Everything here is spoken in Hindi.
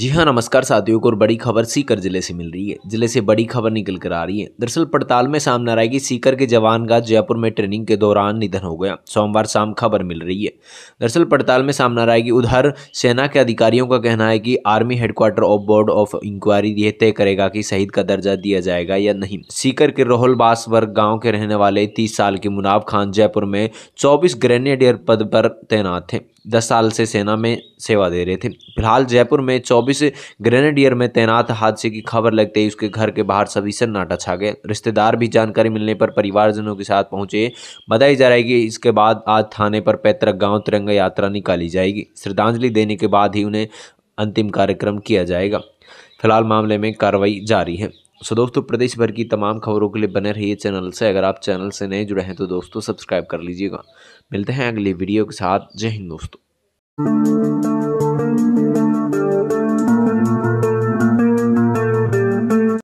जी हाँ नमस्कार साथियों को और बड़ी खबर सीकर जिले से मिल रही है जिले से बड़ी खबर निकल कर आ रही है दरअसल पड़ताल में सामने आ रहा है कि सीकर के जवान का जयपुर में ट्रेनिंग के दौरान निधन हो गया सोमवार शाम खबर मिल रही है दरअसल पड़ताल में सामने आ रहा है कि उधर सेना के अधिकारियों का कहना है कि army headquarter of board of inquiry यह तय करेगा कि शहीद का दर्जा दिया जाएगा या नहीं सीकर के बास वर्ग गाँव के रहने वाले तीस साल के मुनाब खान जयपुर में चौबीस ग्रेनेडियर पद पर तैनात थे दस साल से सेना में सेवा दे रहे थे फिलहाल जयपुर में चौबीस ग्रेनेडियर में तैनात हादसे की खबर लगते ही उसके घर के बाहर सभी सन्नाटा छा गया रिश्तेदार भी जानकारी मिलने पर परिवारजनों के साथ पहुंचे बताई जा रही है कि इसके बाद आज थाने पर पैतृक गांव तिरंगा यात्रा निकाली जाएगी श्रद्धांजलि देने के बाद ही उन्हें अंतिम कार्यक्रम किया जाएगा फिलहाल मामले में कार्रवाई जारी है सो दोस्तों प्रदेश भर की तमाम खबरों के लिए बने रहिए चैनल से अगर आप चैनल से नए जुड़े हैं तो दोस्तों सब्सक्राइब कर लीजिएगा मिलते हैं अगली वीडियो के साथ जय हिंद दोस्तों